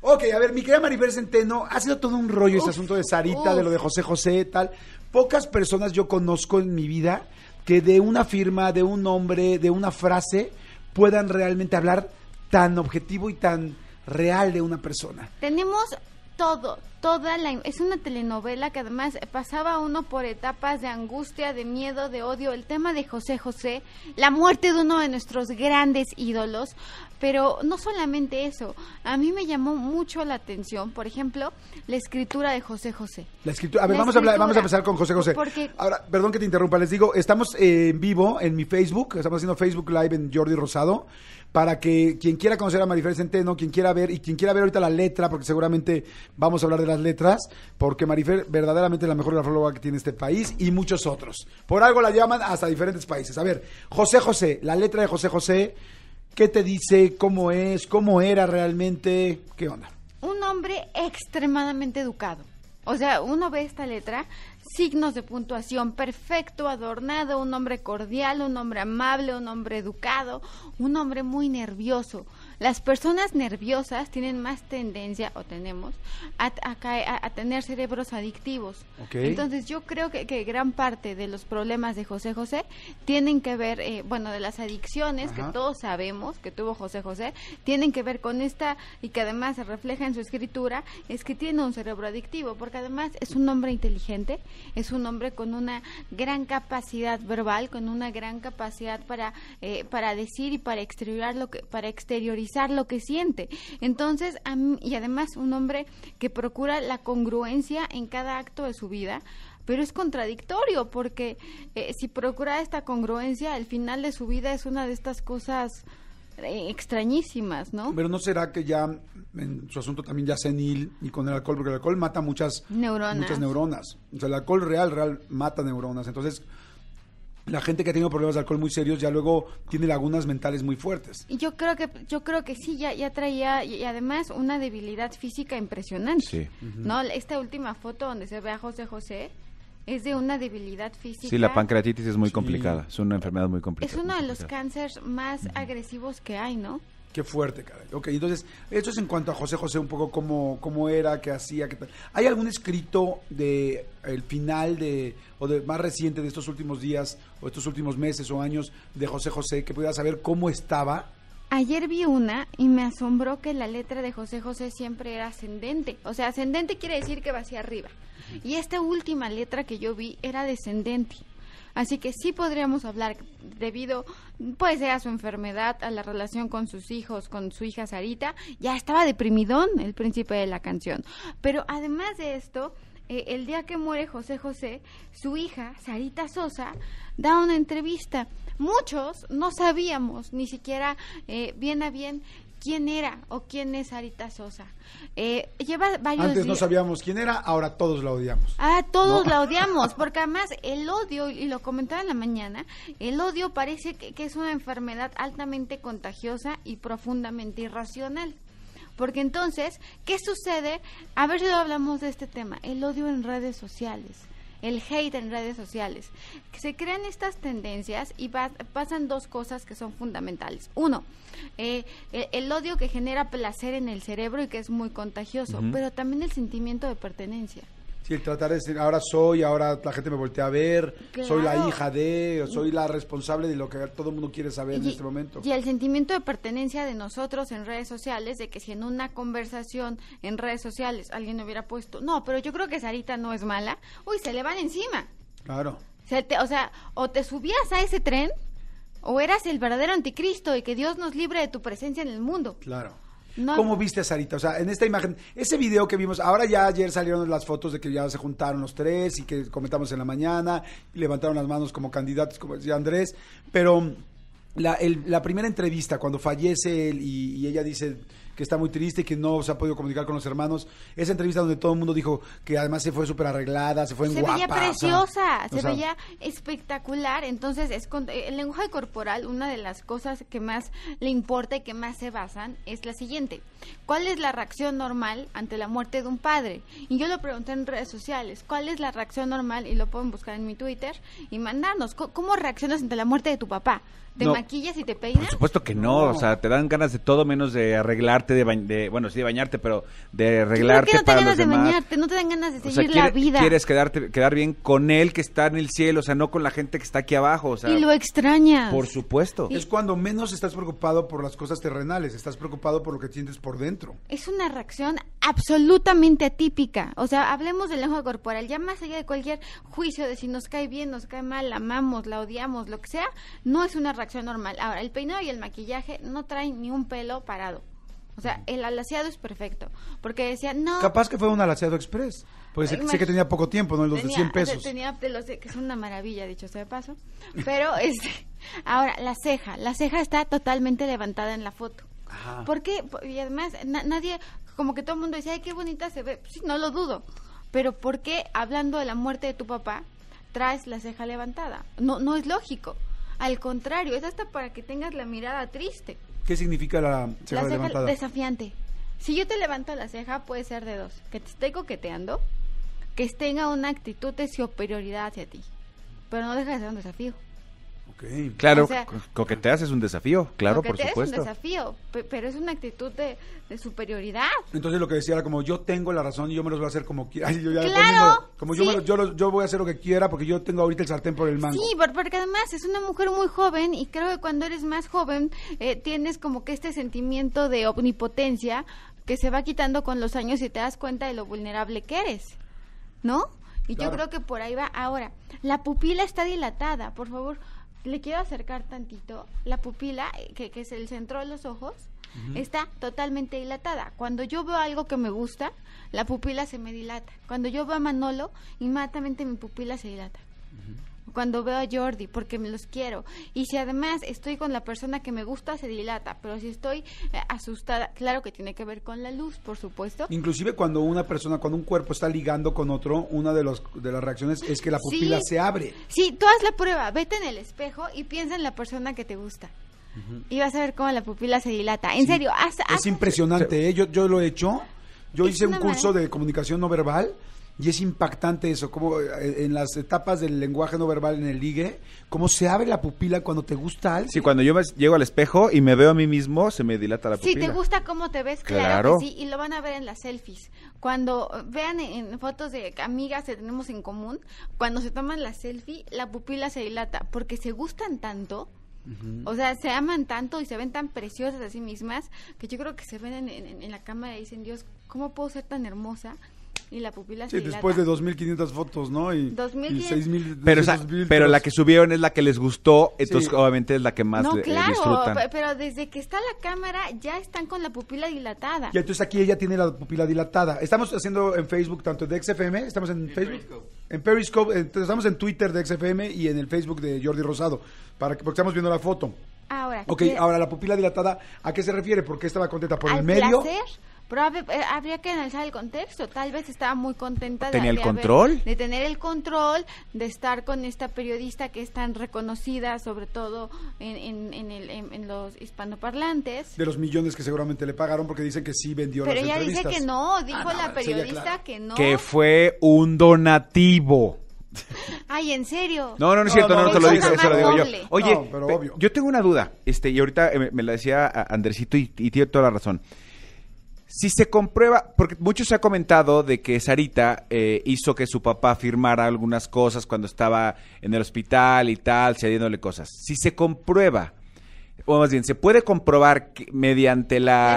Ok, a ver, mi querida Maribel Centeno, ha sido todo un rollo este asunto de Sarita, de lo de José José, tal. Pocas personas yo conozco en mi vida que de una firma, de un nombre, de una frase, puedan realmente hablar tan objetivo y tan real de una persona. Tenemos todo, toda la... Es una telenovela que además pasaba uno por etapas de angustia, de miedo, de odio, el tema de José José, la muerte de uno de nuestros grandes ídolos, pero no solamente eso, a mí me llamó mucho la atención, por ejemplo, la escritura de José José. La escritura, a ver, vamos, a empezar con José José. Ahora, perdón que te interrumpa, les digo, estamos eh, en vivo en mi Facebook, estamos haciendo Facebook Live en Jordi Rosado para que quien quiera conocer a Marifer Centeno, quien quiera ver y quien quiera ver ahorita la letra, porque seguramente vamos a hablar de las letras, porque Marifer verdaderamente es la mejor grafóloga que tiene este país y muchos otros. Por algo la llaman hasta diferentes países. A ver, José José, la letra de José José, ¿qué te dice? ¿Cómo es? ¿Cómo era realmente? ¿Qué onda? Un hombre extremadamente educado. O sea, uno ve esta letra signos de puntuación, perfecto, adornado, un hombre cordial, un hombre amable, un hombre educado, un hombre muy nervioso. Las personas nerviosas tienen más tendencia, o tenemos, a, a, tener cerebros adictivos. Entonces yo creo que, gran parte de los problemas de José José tienen que ver, eh, bueno, de las adicciones que todos sabemos que tuvo José José, tienen que ver con esta, y que además se refleja en su escritura, es que tiene un cerebro adictivo, porque además es un hombre inteligente, es un hombre con una gran capacidad verbal, con una gran capacidad para, eh, para decir y para exteriorar lo que, para exteriorizar lo que siente. Entonces, y además un hombre que procura la congruencia en cada acto de su vida, pero es contradictorio porque eh, si procura esta congruencia, el final de su vida es una de estas cosas eh, extrañísimas, ¿no? Pero no será que ya en su asunto también ya senil y con el alcohol, porque el alcohol mata muchas neuronas. Muchas neuronas. O sea, el alcohol real, real mata neuronas. Entonces, la gente que ha tenido problemas de alcohol muy serios ya luego tiene lagunas mentales muy fuertes. Yo creo que yo creo que sí, ya, ya traía y además una debilidad física impresionante. ¿No? Esta última foto donde se ve a José José es de una debilidad física. Sí, la pancreatitis es muy complicada, es una enfermedad muy complicada. Es uno de los cánceres más agresivos que hay, ¿no? Qué fuerte, caray. Ok, entonces, esto es en cuanto a José José, un poco cómo, cómo era, qué hacía, qué tal. ¿Hay algún escrito de el final de, o de más reciente de estos últimos días, o estos últimos meses o años de José José, que pudiera saber cómo estaba? Ayer vi una y me asombró que la letra de José José siempre era ascendente. O sea, ascendente quiere decir que va hacia arriba. Y esta última letra que yo vi era descendente. Así que sí podríamos hablar debido, pues, ser a su enfermedad, a la relación con sus hijos, con su hija Sarita, ya estaba deprimidón el príncipe de la canción. Pero además de esto, eh, el día que muere José José, su hija, Sarita Sosa, da una entrevista. Muchos no sabíamos ni siquiera eh, bien a bien quién era o quién es Arita Sosa. Eh, lleva varios Antes no sabíamos quién era, ahora todos la odiamos. Ah, todos la odiamos, porque además el odio, y lo comentaba en la mañana, el odio parece que, que es una enfermedad altamente contagiosa y profundamente irracional. Porque entonces, ¿qué sucede? A ver si hablamos de este tema, el odio en redes sociales el hate en redes sociales. Se crean estas tendencias y pasan dos cosas que son fundamentales. Uno, eh, e-, el, odio que genera placer en el cerebro y que es muy contagioso, pero también el sentimiento de pertenencia. Sí, tratar de decir, ahora soy, ahora la gente me voltea a ver, soy la hija de, soy la responsable de lo que todo el mundo quiere saber en este momento. Y el sentimiento de pertenencia de nosotros en redes sociales, de que si en una conversación en redes sociales alguien hubiera puesto, no, pero yo creo que Sarita no es mala, uy, se le van encima. Claro. o sea, o te subías a ese tren o eras el verdadero anticristo y que Dios nos libre de tu presencia en el mundo. Claro. ¿Cómo viste a Sarita? O sea, en esta imagen, ese video que vimos, ahora ya ayer salieron las fotos de que ya se juntaron los tres y que comentamos en la mañana, levantaron las manos como candidatos, como decía Andrés, pero la, primera entrevista, cuando fallece él y ella dice que está muy triste, que no se ha podido comunicar con los hermanos. Esa entrevista donde todo el mundo dijo que además se fue súper arreglada, se fue en se Veía preciosa, se veía espectacular. Entonces, es el lenguaje corporal, una de las cosas que más le importa y que más se basan es la siguiente. ¿Cuál es la reacción normal ante la muerte de un padre? Y yo lo pregunté en redes sociales, ¿cuál es la reacción normal? Y lo pueden buscar en mi Twitter y mandarnos. ¿Cómo reaccionas ante la muerte de tu papá? ¿Te maquillas y te peinas? Por supuesto que no, o sea, te dan ganas de todo menos de arreglarte, de, bueno, sí de bañarte, pero de arreglarte ¿Por qué no te para ganas de bañarte, no te dan ganas de seguir o sea, la vida. Quieres quedarte, quedar bien con él que está en el cielo, o sea, no con la gente que está aquí abajo, Y lo extrañas. Por supuesto. Es cuando menos estás preocupado por las cosas terrenales, estás preocupado por lo que sientes por dentro. Es una reacción absolutamente atípica. O sea, hablemos del lenguaje corporal. Ya más allá de cualquier juicio de si nos cae bien, nos cae mal, la amamos, la odiamos, lo que sea, no es una reacción normal. Ahora, el peinado y el maquillaje no traen ni un pelo parado. O sea, el alaciado es perfecto. Porque decía, no. Capaz que fue un alaciado express. Porque eh, sé, que tenía poco tiempo, ¿no? Los de 100 pesos. Tenía que es una maravilla, dicho sea de paso. Pero, este. Ahora, la ceja. La ceja está totalmente levantada en la foto. ¿Por qué? y además, nadie, como que todo el mundo dice, ay, qué bonita se ve. Sí, no lo dudo. Pero ¿por qué hablando de la muerte de tu papá traes la ceja levantada? No, no es lógico. Al contrario, es hasta para que tengas la mirada triste. ¿Qué significa la ceja, la ceja Desafiante. Si yo te levanto la ceja, puede ser de dos. Que te esté coqueteando, que tenga una actitud de superioridad hacia ti. Pero no deja de ser un desafío. Claro, o que te coqueteas es un desafío, claro, por supuesto. es un desafío, pero es una actitud de, superioridad. Entonces lo que decía era como yo tengo la razón y yo me los voy a hacer como quiera. Yo como yo, yo, voy a hacer lo que quiera porque yo tengo ahorita el sartén por el mango. Sí, porque además es una mujer muy joven y creo que cuando eres más joven eh, tienes como que este sentimiento de omnipotencia que se va quitando con los años y te das cuenta de lo vulnerable que eres, ¿no? Y yo creo que por ahí va. Ahora, la pupila está dilatada, por favor le quiero acercar tantito, la pupila, que, es el centro de los ojos, está totalmente dilatada. Cuando yo veo algo que me gusta, la pupila se me dilata. Cuando yo veo a Manolo, inmediatamente mi pupila se dilata cuando veo a Jordi, porque me los quiero. Y si además estoy con la persona que me gusta, se dilata, pero si estoy eh, asustada, claro que tiene que ver con la luz, por supuesto. Inclusive cuando una persona, cuando un cuerpo está ligando con otro, una de, de las reacciones es que la pupila se abre. Sí, tú haz la prueba, vete en el espejo y piensa en la persona que te gusta. Y vas a ver cómo la pupila se dilata. En serio, Es impresionante, ¿eh? yo, yo lo he hecho. Yo hice un curso de comunicación no verbal y es impactante eso, como eh, en las etapas del lenguaje no verbal en el ligue, cómo se abre la pupila cuando te gusta algo. Sí, cuando yo me llego al espejo y me veo a mí mismo, se me dilata la pupila. Sí, te gusta cómo te ves, claro, sí, y lo van a ver en las selfies. Cuando vean en fotos de amigas que tenemos en común, cuando se toman la selfie, la pupila se dilata, porque se gustan tanto. O sea, se aman tanto y se ven tan preciosas a sí mismas que yo creo que se ven en, la cámara y dicen, Dios, ¿cómo puedo ser tan hermosa? Y la pupila sí, después de 2.500 fotos, ¿no? Y, 6.000. Pero, la que subieron es la que les gustó, entonces obviamente es la que más no, claro, pero desde que está la cámara ya están con la pupila dilatada. Y entonces aquí ella tiene la pupila dilatada. Estamos haciendo en Facebook tanto de XFM, estamos en, Facebook. En Periscope, eh, entonces, estamos en Twitter de XFM y en el Facebook de Jordi Rosado, para que, porque estamos viendo la foto. Ahora. Ok, ahora la pupila dilatada, ¿a qué se refiere? Porque estaba contenta por el medio. Placer? Pero eh, habría que analizar el contexto. Tal vez estaba muy contenta de, el control? de tener el control, de estar con esta periodista que es tan reconocida, sobre todo en, en, en, el, en los hispanoparlantes. De los millones que seguramente le pagaron porque dicen que sí vendió Pero ella dice que no, ah, dijo la periodista que no. Que fue un donativo. Ay, ¿en serio? No, no, no es cierto, no, te lo digo, eso lo digo yo. Oye, yo tengo una duda, este, y ahorita eh, me, la decía Andresito y tiene toda la razón. Si se comprueba, porque mucho se ha comentado de que Sarita eh, hizo que su papá firmara algunas cosas cuando estaba en el hospital y tal, cediéndole cosas. Si se comprueba o más bien, se puede comprobar mediante la,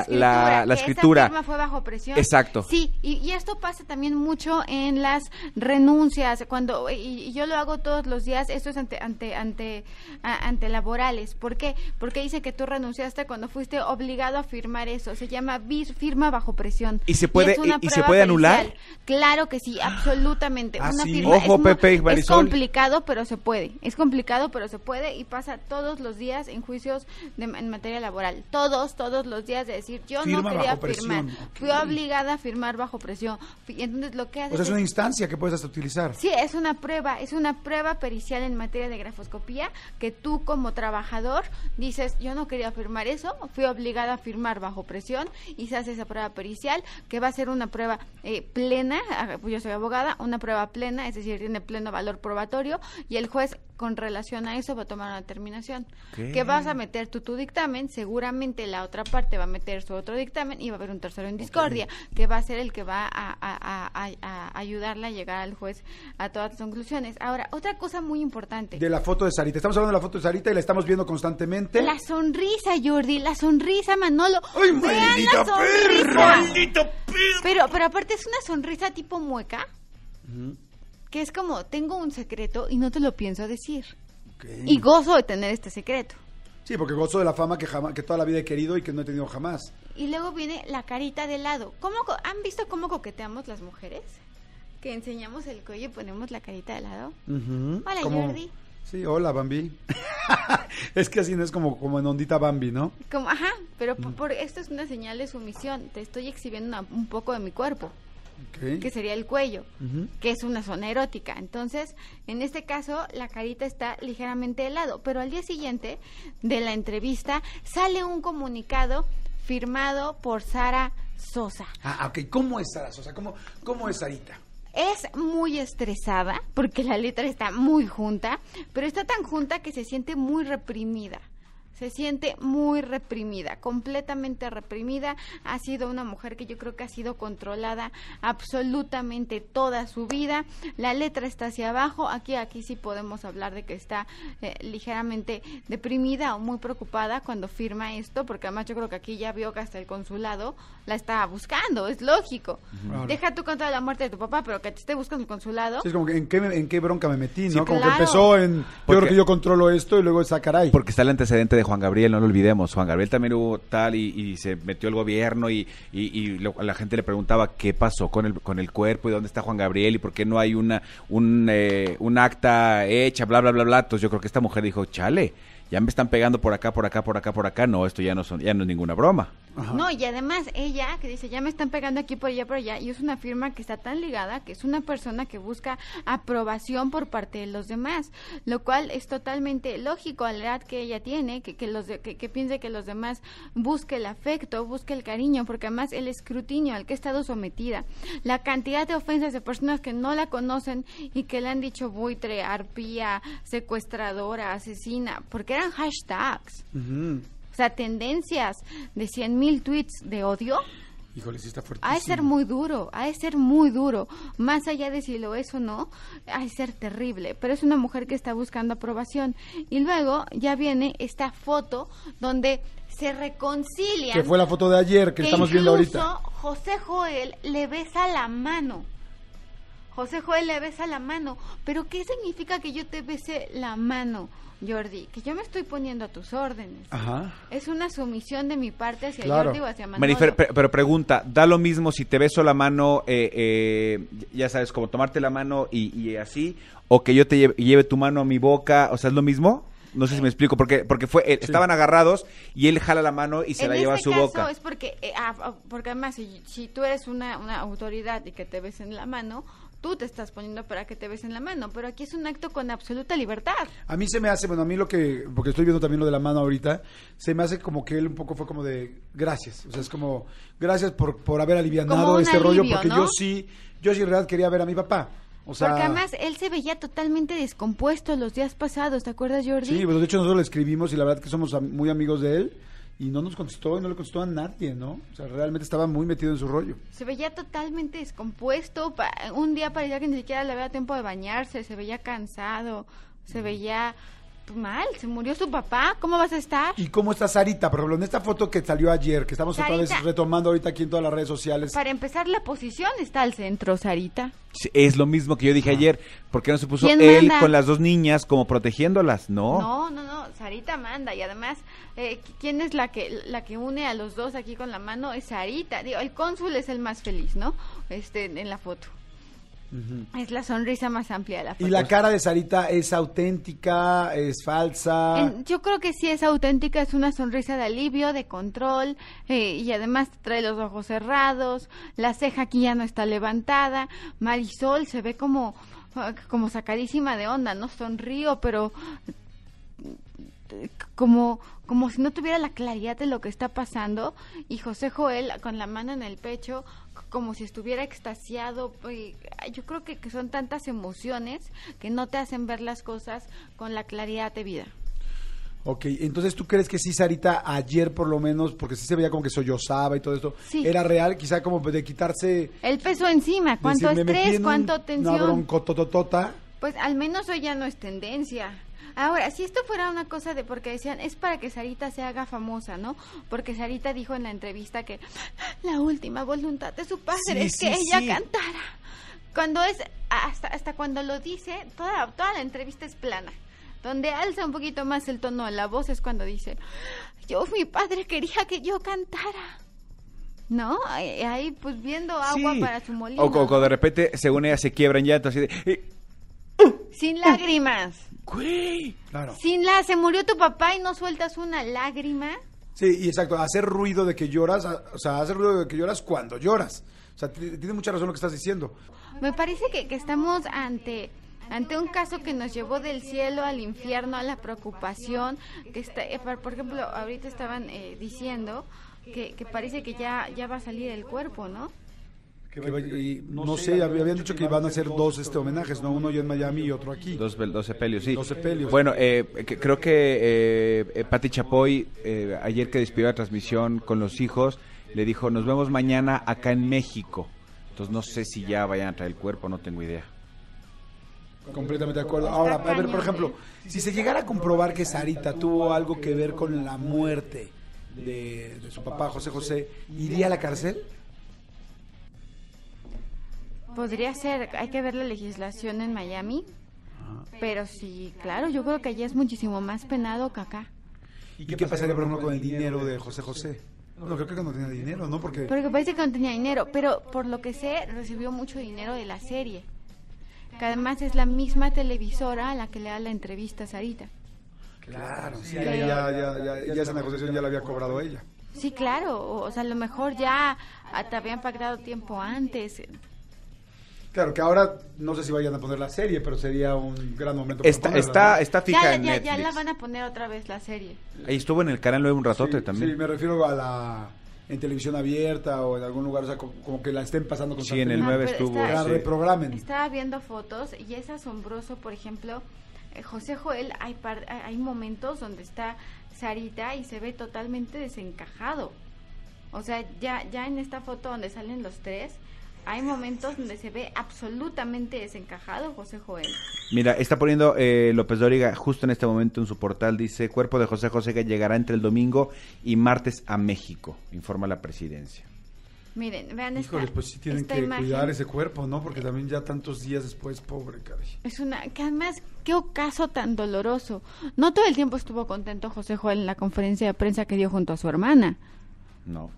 escritura. La, firma fue bajo presión. Exacto. Sí, y, esto pasa también mucho en las renuncias, cuando, y, yo lo hago todos los días, esto es ante, ante, ante, ante laborales. ¿Por qué? Porque dice que tú renunciaste cuando fuiste obligado a firmar eso. Se llama firma bajo presión. Y se puede, y, se puede anular. Claro que sí, absolutamente. Ah, una firma Ojo, Pepe es complicado, pero se puede. Es complicado, pero se puede y pasa todos los días en juicios en materia laboral. Todos, todos los días de decir, yo no quería firmar. Fui obligada a firmar bajo presión. entonces lo que hace... es una instancia que puedes hasta utilizar. Sí, es una prueba, es una prueba pericial en materia de grafoscopía que tú como trabajador dices, yo no quería firmar eso, fui obligada a firmar bajo presión y se hace esa prueba pericial que va a ser una prueba eh, plena, ah, pues yo soy abogada, una prueba plena, es decir, tiene pleno valor probatorio y el juez con relación a eso va a tomar una determinación. ¿Qué? Que vas a meter tú tu dictamen, seguramente la otra parte va a meter su otro dictamen y va a haber un tercero en discordia, que va a ser el que va a, a, ayudarla a llegar al juez a todas las conclusiones. Ahora, otra cosa muy importante. De la foto de Sarita. Estamos hablando de la foto de Sarita y la estamos viendo constantemente. La sonrisa, Jordi, la sonrisa, Manolo. ¡Ay, maldita perra! Pero, pero aparte es una sonrisa tipo mueca que es como, tengo un secreto y no te lo pienso decir. Y gozo de tener este secreto. Sí, porque gozo de la fama que, jamás, que toda la vida he querido y que no he tenido jamás. Y luego viene la carita de lado. ¿Cómo, ¿Han visto cómo coqueteamos las mujeres? Que enseñamos el cuello y ponemos la carita de lado. Hola, Jordi. Sí, hola, Bambi. es que así no es como, como en ondita Bambi, ¿no? Como, ajá, pero mm. por, esto es una señal de sumisión. Te estoy exhibiendo un poco de mi cuerpo que sería el cuello, que es una zona erótica. Entonces, en este caso, la carita está ligeramente helado, pero al día siguiente de la entrevista sale un comunicado firmado por Sara Sosa. Ah, ah ok. ¿Cómo es Sara Sosa? ¿Cómo, cómo es Sarita? Es muy estresada porque la letra está muy junta, pero está tan junta que se siente muy reprimida se siente muy reprimida, completamente reprimida. Ha sido una mujer que yo creo que ha sido controlada absolutamente toda su vida. La letra está hacia abajo. Aquí, aquí sí podemos hablar de que está eh, ligeramente deprimida o muy preocupada cuando firma esto, porque además yo creo que aquí ya vio que hasta el consulado la estaba buscando. Es lógico. Deja tu contra la muerte de tu papá, pero que te esté buscando el consulado. es como en qué, bronca me metí, ¿no? como que empezó en, yo creo que yo controlo esto y luego esa ah, caray. Porque está el antecedente de Juan Gabriel, no lo olvidemos. Juan Gabriel también hubo tal y, se metió el gobierno y, la gente le preguntaba qué pasó con el, con el cuerpo y dónde está Juan Gabriel y por qué no hay una, un, eh, un acta hecha, bla, bla, bla, bla. Entonces yo creo que esta mujer dijo, chale, ya me están pegando por acá, por acá, por acá, por acá. No, esto ya no, son, ya no es ninguna broma. No, y además ella que dice, ya me están pegando aquí por allá, por allá, y es una firma que está tan ligada que es una persona que busca aprobación por parte de los demás, lo cual es totalmente lógico a la edad que ella tiene, que, que los que, piense que los demás busquen el afecto, busquen el cariño, porque además el escrutinio al que ha estado sometida, la cantidad de ofensas de personas que no la conocen y que le han dicho buitre, arpía, secuestradora, asesina, porque eran hashtags tendencias de 100 mil tweets de odio. Híjole, está Ha de ser muy duro, ha de ser muy duro. Más allá de si lo es o no, ha de ser terrible. Pero es una mujer que está buscando aprobación. Y luego ya viene esta foto donde se reconcilian. Que fue la foto de ayer que, estamos viendo ahorita. José Joel le besa la mano. José Joel le besa la mano. Pero ¿qué significa que yo te bese la mano, Jordi? Que yo me estoy poniendo a tus órdenes. Ajá. Es una sumisión de mi parte hacia Jordi o hacia Manolo. pero pregunta, ¿da lo mismo si te beso la mano, eh, eh, ya sabes, como tomarte la mano y, así, o que yo te lleve, lleve tu mano a mi boca? O sea, ¿es lo mismo? No sé si eh. me explico, porque, porque fue, estaban agarrados y él jala la mano y se la lleva a este su caso boca. Es porque, ah, ah, porque además, si, tú eres una, una, autoridad y que te besen la mano, tú te estás poniendo para que te ves en la mano, pero aquí es un acto con absoluta libertad. A mí se me hace, bueno, a mí lo que, porque estoy viendo también lo de la mano ahorita, se me hace como que él un poco fue como de gracias, o sea, es como gracias por, por haber alivianado este rollo, porque yo sí, yo sí en realidad quería ver a mi papá. O sea, Porque además él se veía totalmente descompuesto los días pasados, ¿te acuerdas, Jordi? Sí, pues de hecho nosotros le escribimos y la verdad que somos muy amigos de él y no nos contestó y no le contestó a nadie, ¿no? O sea, realmente estaba muy metido en su rollo. Se veía totalmente descompuesto, un día parecía que ni siquiera le había tiempo de bañarse, se veía cansado, se veía mal, se murió su papá, ¿cómo vas a estar? ¿Y cómo está Sarita? Por ejemplo, en esta foto que salió ayer, que estamos otra vez retomando ahorita aquí en todas las redes sociales. Para empezar, la posición está al centro, Sarita. Es lo mismo que yo dije ah. ayer, ¿por qué no se puso él con las dos niñas como protegiéndolas? No. No, no, no, Sarita manda y además, eh, ¿quién es la que la que une a los dos aquí con la mano? Es Sarita. Digo, el cónsul es el más feliz, ¿no? Este en la foto. Es la sonrisa más amplia de la foto. Y la cara de Sarita es auténtica, es falsa. yo creo que sí es auténtica, es una sonrisa de alivio, de control, eh, y además trae los ojos cerrados, la ceja aquí ya no está levantada, Marisol se ve como, ah, como sacadísima de onda, no sonrío, pero eh, como, como si no tuviera la claridad de lo que está pasando y José Joel con la mano en el pecho como si estuviera extasiado. Yo creo que, son tantas emociones que no te hacen ver las cosas con la claridad de vida. Ok, entonces tú crees que sí, Sarita, ayer por lo menos, porque sí se veía como que sollozaba y todo esto, era real, quizá como de quitarse... El peso encima, cuánto estrés, cuánto tensión. Una pues al menos hoy ya no es tendencia. Ahora, si esto fuera una cosa de porque decían, es para que Sarita se haga famosa, ¿no? Porque Sarita dijo en la entrevista que la última voluntad de su padre es que ella cantara. Cuando es, hasta, hasta cuando lo dice, toda, toda la entrevista es plana. Donde alza un poquito más el tono de la voz es cuando dice, yo, mi padre quería que yo cantara. ¿No? Ahí, pues viendo agua para su molino. O, cuando de repente, según ella, se quiebran en así eh, sin oh. lágrimas. Güey. Claro. Sin la, se murió tu papá y no sueltas una lágrima. Sí, exacto, hacer ruido de que lloras, o sea, hacer ruido de que lloras cuando lloras. O sea, tiene mucha razón lo que estás diciendo. Me parece que, estamos ante ante un caso que nos llevó del cielo al infierno a la preocupación que está eh, por ejemplo ahorita estaban eh, diciendo que, que, parece que ya ya va a salir el cuerpo no y, no, sé, habían dicho que iban a hacer dos este homenajes, ¿no? Uno yo en Miami y otro aquí. Dos, dos sí. Dos sepelios. Bueno, eh, creo que eh, eh Pati Chapoy, eh, ayer que despidió la transmisión con los hijos, le dijo, nos vemos mañana acá en México. Entonces no sé si ya vayan a traer el cuerpo, no tengo idea. Completamente de acuerdo. Ahora, a ver, por ejemplo, si se llegara a comprobar que Sarita tuvo algo que ver con la muerte de su papá José José, ¿iría a la cárcel? Podría ser, hay que ver la legislación en Miami, pero sí, claro, yo creo que allá es muchísimo más penado que acá. ¿Y qué, pasaría, por ejemplo, con el dinero de José José? No, creo que no tenía dinero, ¿no? Porque... parece que no tenía dinero, pero por lo que sé, recibió mucho dinero de la serie. Que además es la misma televisora a la que le da la entrevista a Sarita. Claro, sí, ya, esa negociación ya la había cobrado ella. Sí, claro, o, sea, a lo mejor ya te habían pagado tiempo antes. Claro, que ahora no sé si vayan a poner la serie, pero sería un gran momento. Está, para ponerla, está, está fija ya, en ya, Netflix. Ya la van a poner otra vez la serie. Ahí estuvo en el canal luego un ratote también. Sí, me refiero a la en televisión abierta o en algún lugar, o sea, como, que la estén pasando constantemente. Sí, en el 9 ah, estuvo. Está, reprogramen. Estaba viendo fotos y es asombroso, por ejemplo, eh, José Joel, hay, hay momentos donde está Sarita y se ve totalmente desencajado. O sea, ya, ya en esta foto donde salen los tres, hay momentos donde se ve absolutamente desencajado José Joel. Mira, está poniendo eh, López Dóriga justo en este momento en su portal, dice, cuerpo de José José que llegará entre el domingo y martes a México, informa la presidencia. Miren, vean Híjole, esta, pues sí tienen que cuidar ese cuerpo, ¿no? Porque también ya tantos días después, pobre caray. Es una, que además, qué ocaso tan doloroso. No todo el tiempo estuvo contento José Joel en la conferencia de prensa que dio junto a su hermana. No.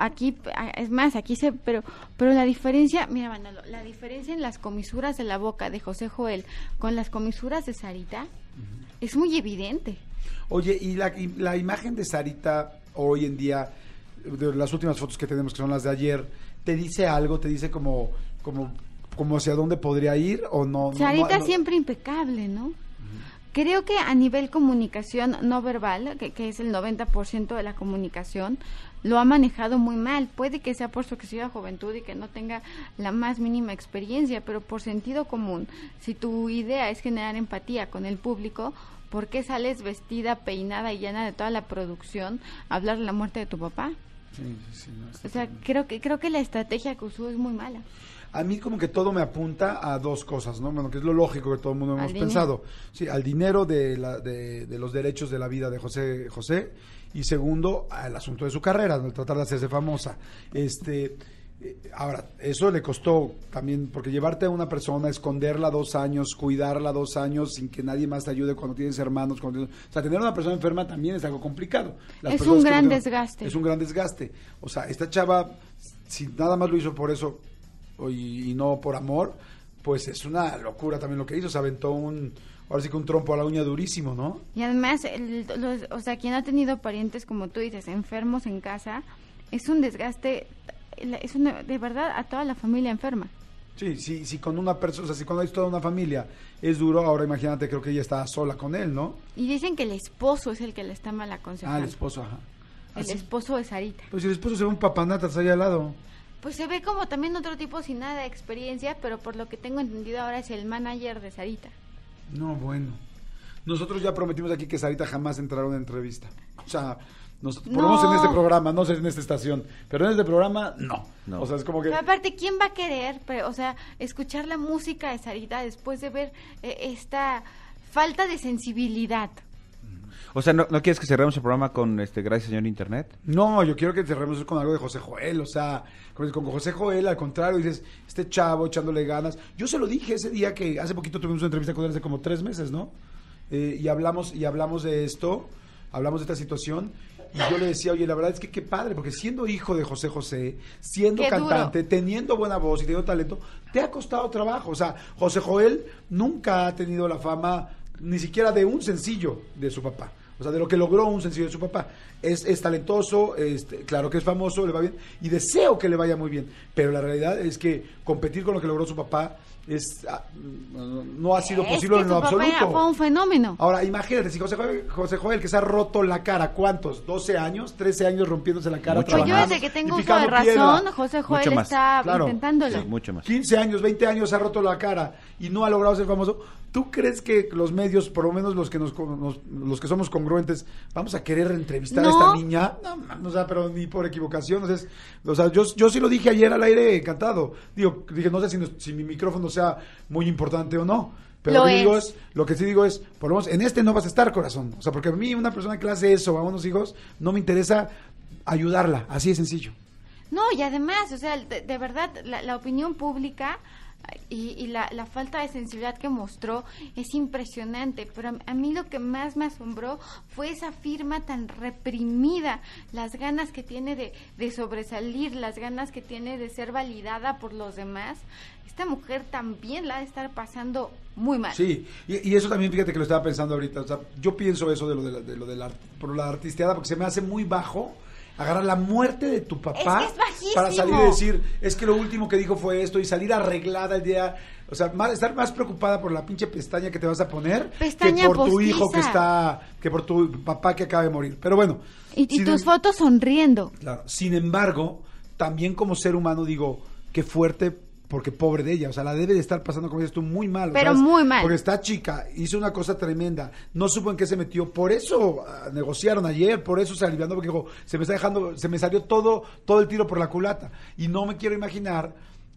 Aquí, es más, aquí se, pero, pero la diferencia, mira Manolo, la diferencia en las comisuras de la boca de José Joel con las comisuras de Sarita es muy evidente. Oye, y la, la imagen de Sarita hoy en día, de las últimas fotos que tenemos, que son las de ayer, ¿te dice algo? ¿Te dice como, como, como hacia dónde podría ir o no? Sarita siempre impecable, ¿no? Creo que a nivel comunicación no verbal, que, es el 90% de la comunicación, lo ha manejado muy mal. Puede que sea por su excesiva juventud y que no tenga la más mínima experiencia, pero por sentido común, si tu idea es generar empatía con el público, ¿por qué sales vestida, peinada y llena de toda la producción a hablar de la muerte de tu papá? Sí, sí, o sea, creo que, creo que la estrategia que usó es muy mala a mí como que todo me apunta a dos cosas, ¿no? Bueno, que es lo lógico que todo el mundo hemos pensado. Sí, al dinero de, los derechos de la vida de José José y segundo, al asunto de su carrera, tratar de hacerse famosa. Este... Eh, ahora, eso le costó también, porque llevarte a una persona, esconderla dos años, cuidarla dos años sin que nadie más te ayude cuando tienes hermanos. Cuando O sea, tener una persona enferma también es algo complicado. es un gran desgaste. Es un gran desgaste. O sea, esta chava, si nada más lo hizo por eso, y, no por amor, pues es una locura también lo que hizo. Se aventó un, ahora sí que un trompo a la uña durísimo, ¿no? Y además, o sea, quien ha tenido parientes, como tú dices, enfermos en casa, es un desgaste, es de verdad a toda la familia enferma. Sí, sí, sí, con una persona, o sea, si cuando hay toda una familia es duro, ahora imagínate, creo que ella está sola con él, ¿no? Y dicen que el esposo es el que le está mal aconsejando. Ah, el esposo, ajá. El ah, esposo de Sarita. Pues el esposo se ve un papanatas ahí al lado pues se ve como también otro tipo sin nada de experiencia, pero por lo que tengo entendido ahora es el manager de Sarita. No, bueno. Nosotros ya prometimos aquí que Sarita jamás entrará a una entrevista. O sea, nos ponemos en este programa, no sé en esta estación, pero en este programa no. O sea, es como que... aparte, ¿quién va a querer, pero, o sea, escuchar la música de Sarita después de ver eh, esta falta de sensibilidad? O sea, ¿no, quieres que cerremos el programa con este Gracias Señor Internet? No, yo quiero que cerremos con algo de José Joel, o sea, con, José Joel, al contrario, dices, este chavo echándole ganas. Yo se lo dije ese día que hace poquito tuvimos una entrevista con él hace como tres meses, ¿no? Eh, y hablamos, y hablamos de esto, hablamos de esta situación. Y yo le decía, oye, la verdad es que qué padre, porque siendo hijo de José José, siendo cantante, teniendo buena voz y teniendo talento, te ha costado trabajo. O sea, José Joel nunca ha tenido la fama ni siquiera de un sencillo de su papá. O sea, de lo que logró un sencillo de su papá. Es, talentoso, este, claro que es famoso, le va bien, y deseo que le vaya muy bien. Pero la realidad es que competir con lo que logró su papá es, ah, mm, no ha sido posible en lo absoluto. Fue un fenómeno. Ahora, imagínate, si José Joel, José Joel, que se ha roto la cara, ¿cuántos? ¿12 años? ¿13 años rompiéndose la cara? Mucho pues yo desde que tengo uso de razón, José Joel está intentándolo. mucho más. 15 años, 20 años se ha roto la cara y no ha logrado ser famoso. ¿Tú crees que los medios, por lo menos los que, nos, los que somos congruentes, vamos a querer entrevistar a esta niña? No, o sea, pero ni por equivocación. O sea, o sea yo, yo sí lo dije ayer al aire encantado. Digo, dije, no sé si, si mi micrófono se muy importante o no. Pero lo, que Digo lo que sí digo es, por lo menos en este no vas a estar, corazón. O sea, porque a mí una persona que le hace eso a unos hijos, no me interesa ayudarla, así de sencillo. No, y además, o sea, de, verdad, la, la, opinión pública y, la, falta de sensibilidad que mostró es impresionante, pero a, mí lo que más me asombró fue esa firma tan reprimida, las ganas que tiene de, de sobresalir, las ganas que tiene de ser validada por los demás. Esta mujer también la está estar pasando muy mal. Sí, y, eso también fíjate que lo estaba pensando ahorita, yo pienso eso de lo de lo la artisteada, porque se me hace muy bajo agarrar la muerte de tu papá para salir y decir, es que lo último que dijo fue esto y salir arreglada el día, o sea, estar más preocupada por la pinche pestaña que te vas a poner que por tu hijo que está, que por tu papá que acaba de morir. Pero bueno. Y, tus em- fotos sonriendo. Claro. Sin embargo, también como ser humano digo, qué fuerte porque pobre de ella, o sea, la debe de estar pasando como dices tú muy mal. Pero muy mal. Porque esta chica, hizo una cosa tremenda, no supo en qué se metió, por eso ah, negociaron ayer, por eso se aliviando porque dijo, se me está dejando, se me salió todo, todo el tiro por la culata. Y no me quiero imaginar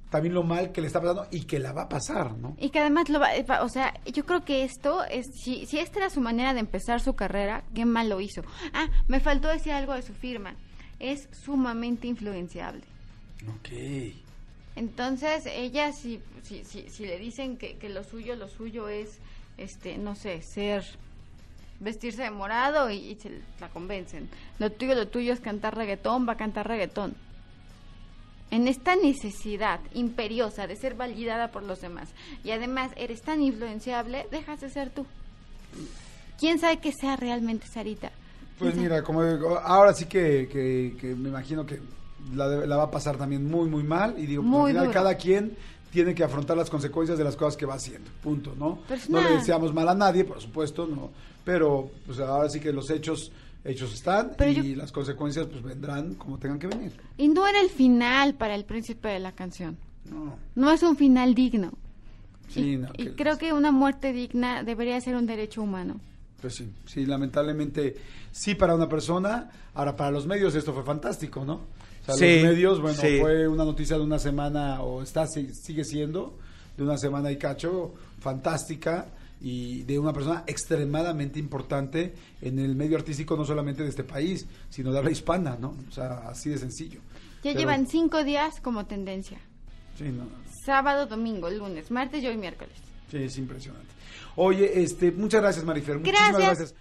también lo mal que le está pasando y que la va a pasar, ¿no? Y que además lo va, eh, o sea, yo creo que esto es, si, si esta era su manera de empezar su carrera, qué mal lo hizo. Ah, me faltó decir algo de su firma. Es sumamente influenciable. Ok. Entonces, ella, si, si, si, le dicen que, lo suyo, lo suyo es, este, no sé, ser, vestirse de morado y, se la convencen. Lo tuyo, lo tuyo es cantar reggaetón, va a cantar reggaetón. En esta necesidad imperiosa de ser validada por los demás y además eres tan influenciable, dejas de ser tú. ¿Quién sabe que sea realmente Sarita? Pues mira, como ahora sí que, que me imagino que la, va a pasar también muy, muy mal. Y digo, pues, al final cada quien tiene que afrontar las consecuencias de las cosas que va haciendo. Punto, ¿no? no le deseamos mal a nadie, por supuesto, no. Pero, pues ahora sí que los hechos hechos están y las consecuencias pues vendrán como tengan que venir. Y no era el final para el príncipe de la canción. No. No es un final digno. Sí, y, no, y creo que una muerte digna debería ser un derecho humano. Pues sí, sí, lamentablemente sí para una persona. Ahora, para los medios esto fue fantástico, ¿no? medios, bueno, fue una noticia de una semana, o está, sigue siendo, de una semana y cacho, fantástica y de una persona extremadamente importante en el medio artístico, no solamente de este país, sino de habla hispana, ¿no? O sea, así de sencillo. Ya llevan cinco días como tendencia. Sí, no. Sábado, domingo, lunes, martes, y hoy miércoles. Sí, es impresionante. Oye, este, muchas gracias, Marifer. Gracias. Muchísimas gracias.